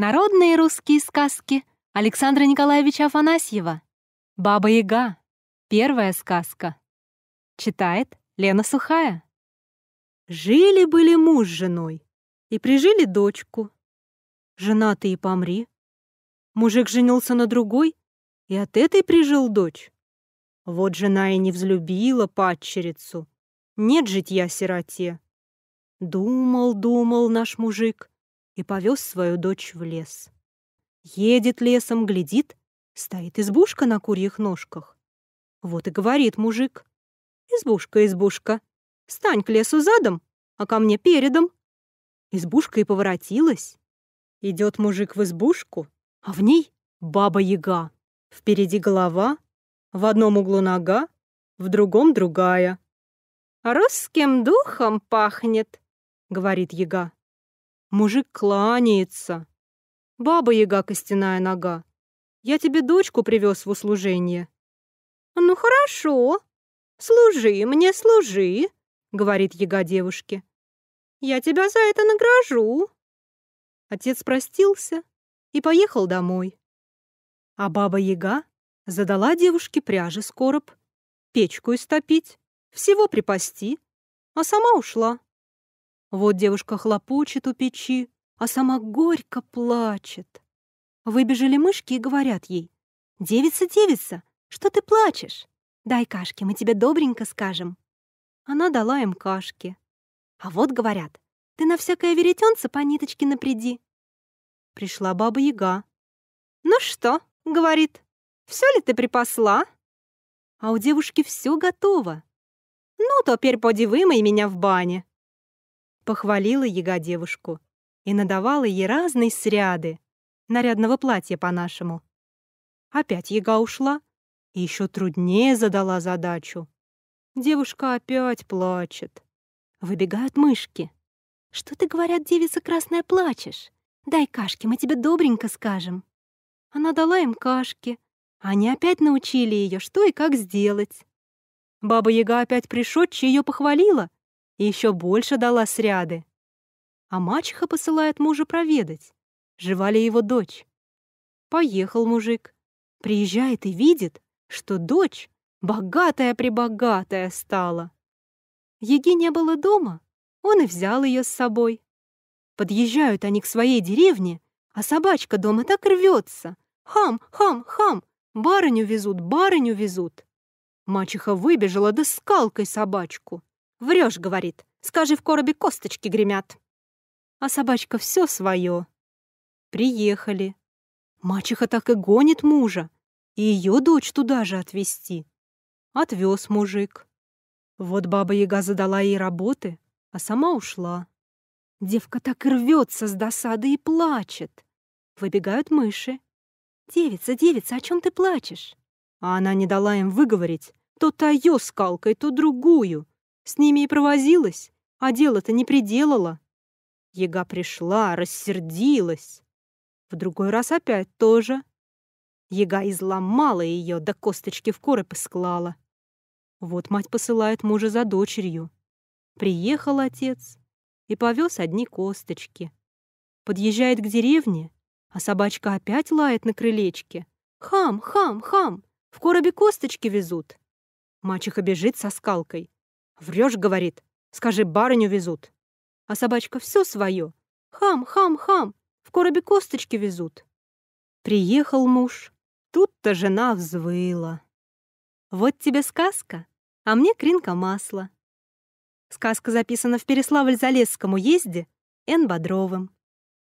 Народные русские сказки Александра Николаевича Афанасьева. Баба-яга. Первая сказка. Читает Лена Сухая. Жили-были муж с женой и прижили дочку. Жена ты и помри. Мужик женился на другой и от этой прижил дочь. Вот жена и не взлюбила падчерицу. Нет житья сироте. Думал, думал наш мужик и повез свою дочь в лес. Едет лесом, глядит, стоит избушка на курьих ножках. Вот и говорит мужик. «Избушка, избушка, стань к лесу задом, а ко мне передом». Избушка и поворотилась. Идет мужик в избушку, а в ней баба-яга. Впереди голова, в одном углу нога, в другом другая. «А «Русским духом пахнет», — говорит яга. Мужик кланяется. Баба-яга костяная нога. Я тебе дочку привез в услужение. Ну хорошо. Служи мне, служи, говорит яга девушке. Я тебя за это награжу. Отец простился и поехал домой. А баба-яга задала девушке пряжи скороб, печку истопить, всего припасти, а сама ушла. Вот девушка хлопочет у печи, а сама горько плачет. Выбежали мышки и говорят ей, «Девица, девица, что ты плачешь? Дай кашки, мы тебе добренько скажем». Она дала им кашки. А вот, говорят, ты на всякое веретенце по ниточке напряди. Пришла баба Яга. «Ну что?» — говорит. «Все ли ты припасла?» А у девушки все готово. «Ну, то теперь подивимай меня в бане» похвалила яга девушку и надавала ей разные сряды, нарядного платья по-нашему. Опять яга ушла и еще труднее задала задачу. Девушка опять плачет. Выбегают мышки. «Что ты, говорят, девица красная, плачешь? Дай кашки, мы тебе добренько скажем». Она дала им кашки. Они опять научили ее, что и как сделать. Баба-яга опять пришедшая ее похвалила и еще больше дала сряды. А мачеха посылает мужа проведать, жива ли его дочь. Поехал мужик, приезжает и видит, что дочь богатая-пребогатая стала. Еги не было дома, он и взял ее с собой. Подъезжают они к своей деревне, а собачка дома так рвется. Хам, хам, хам, барыню везут, барыню везут. Мачеха выбежала да скалкой собачку. Врешь, говорит. Скажи, в коробе косточки гремят. А собачка все свое. Приехали. Мачеха так и гонит мужа. И ее дочь туда же отвезти. Отвез мужик. Вот баба-яга задала ей работы, а сама ушла. Девка так и рвется с досады и плачет. Выбегают мыши. «Девица, девица, о чем ты плачешь?» А она не дала им выговорить. То та ее скалкой, то другую. С ними и провозилась, а дело-то не приделала. Ега пришла, рассердилась. В другой раз опять тоже. Ега изломала ее, до да косточки в короб исклала. Вот мать посылает мужа за дочерью. Приехал отец и повез одни косточки. Подъезжает к деревне, а собачка опять лает на крылечке. «Хам, хам, хам! В коробе косточки везут!» Мачеха бежит со скалкой. Врёшь, говорит, — скажи, барыню везут». А собачка всё своё. «Хам, хам, хам, в коробе косточки везут». Приехал муж, тут-то жена взвыла. «Вот тебе сказка, а мне кринка масла». Сказка записана в Переславль-Залесском уезде Н. Бодровым.